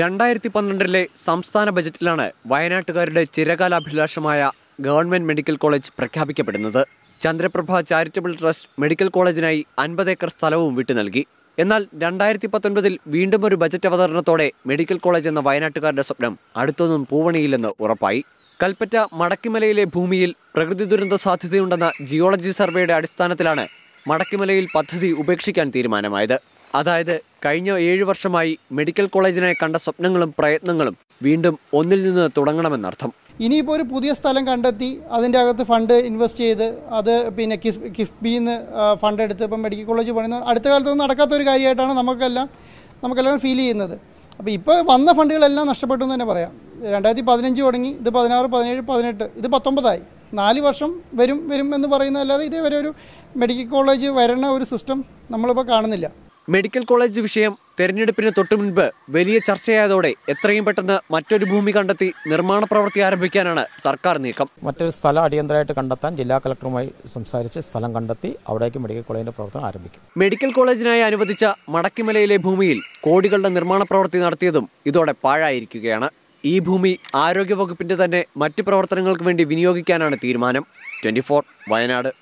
രണ്ടായിരത്തി പന്ത്രണ്ടിലെ സംസ്ഥാന ബജറ്റിലാണ് വയനാട്ടുകാരുടെ ചിരകാലാഭിലാഷമായ ഗവൺമെന്റ് മെഡിക്കൽ കോളേജ് പ്രഖ്യാപിക്കപ്പെടുന്നത് ചന്ദ്രപ്രഭ ചാരിറ്റബിൾ ട്രസ്റ്റ് മെഡിക്കൽ കോളേജിനായി അൻപത് ഏക്കർ സ്ഥലവും വിട്ടു നൽകി എന്നാൽ രണ്ടായിരത്തി പത്തൊൻപതിൽ വീണ്ടും ഒരു ബജറ്റ് അവതരണത്തോടെ മെഡിക്കൽ കോളേജ് എന്ന വയനാട്ടുകാരുടെ സ്വപ്നം അടുത്തൊന്നും പൂവണിയില്ലെന്ന് ഉറപ്പായി കൽപ്പറ്റ മടക്കിമലയിലെ ഭൂമിയിൽ പ്രകൃതി ദുരന്ത സാധ്യതയുണ്ടെന്ന ജിയോളജി സർവേയുടെ അടിസ്ഥാനത്തിലാണ് മടക്കിമലയിൽ പദ്ധതി ഉപേക്ഷിക്കാൻ തീരുമാനമായത് അതായത് കഴിഞ്ഞ ഏഴു വർഷമായി മെഡിക്കൽ കോളേജിനായി കണ്ട സ്വപ്നങ്ങളും പ്രയത്നങ്ങളും വീണ്ടും ഒന്നിൽ നിന്ന് തുടങ്ങണമെന്നർത്ഥം ഇനിയിപ്പോൾ ഒരു പുതിയ സ്ഥലം കണ്ടെത്തി അതിൻ്റെ അകത്ത് ഫണ്ട് ഇൻവെസ്റ്റ് ചെയ്ത് അത് പിന്നെ കിസ് കിഫ്ബിന്ന് ഫണ്ട് എടുത്ത് ഇപ്പം മെഡിക്കൽ കോളേജ് പണിയുന്ന അടുത്ത കാലത്തൊന്നും നടക്കാത്ത ഒരു കാര്യമായിട്ടാണ് നമുക്കെല്ലാം നമുക്കെല്ലാം ഫീൽ ചെയ്യുന്നത് അപ്പോൾ ഇപ്പോൾ വന്ന ഫണ്ടുകളെല്ലാം നഷ്ടപ്പെട്ടു എന്ന് തന്നെ പറയാം രണ്ടായിരത്തി പതിനഞ്ച് തുടങ്ങി ഇത് പതിനാറ് പതിനേഴ് പതിനെട്ട് ഇത് പത്തൊമ്പതായി നാല് വർഷം വരും വരും എന്ന് പറയുന്നതല്ലാതെ ഇതേവരെ ഒരു മെഡിക്കൽ കോളേജ് വരണ ഒരു സിസ്റ്റം നമ്മളിപ്പോൾ കാണുന്നില്ല മെഡിക്കൽ കോളേജ് വിഷയം തെരഞ്ഞെടുപ്പിന് തൊട്ടു മുൻപ് വലിയ ചർച്ചയായതോടെ എത്രയും പെട്ടെന്ന് മറ്റൊരു ഭൂമി കണ്ടെത്തി നിർമ്മാണ പ്രവൃത്തി ആരംഭിക്കാനാണ് സർക്കാർ നീക്കം മറ്റൊരു സ്ഥലം അടിയന്തരമായിട്ട് കണ്ടെത്താൻ ജില്ലാ കളക്ടറുമായി സംസാരിച്ച് സ്ഥലം കണ്ടെത്തി അവിടേക്ക് മെഡിക്കൽ കോളേജിന്റെ പ്രവർത്തനം ആരംഭിക്കും മെഡിക്കൽ കോളേജിനായി അനുവദിച്ച മടക്കിമലയിലെ ഭൂമിയിൽ കോടികളുടെ നിർമ്മാണ പ്രവൃത്തി നടത്തിയതും ഇതോടെ പാഴായിരിക്കുകയാണ് ഈ ഭൂമി ആരോഗ്യവകുപ്പിന്റെ തന്നെ മറ്റ് പ്രവർത്തനങ്ങൾക്ക് വേണ്ടി വിനിയോഗിക്കാനാണ് തീരുമാനം ട്വന്റി വയനാട്